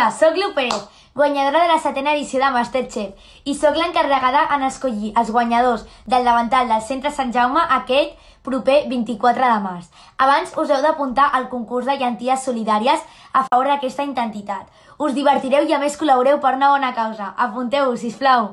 Hola, sóc Lu Pérez, guanyadora de la setena edició de Masterchef i sóc l'encarregada en escollir els guanyadors del davantal del Centre Sant Jaume aquest proper 24 de març. Abans us heu d'apuntar al concurs de llenties solidàries a favor d'aquesta identitat. Us divertireu i a més col·laboreu per una bona causa. Apunteu-vos, sisplau!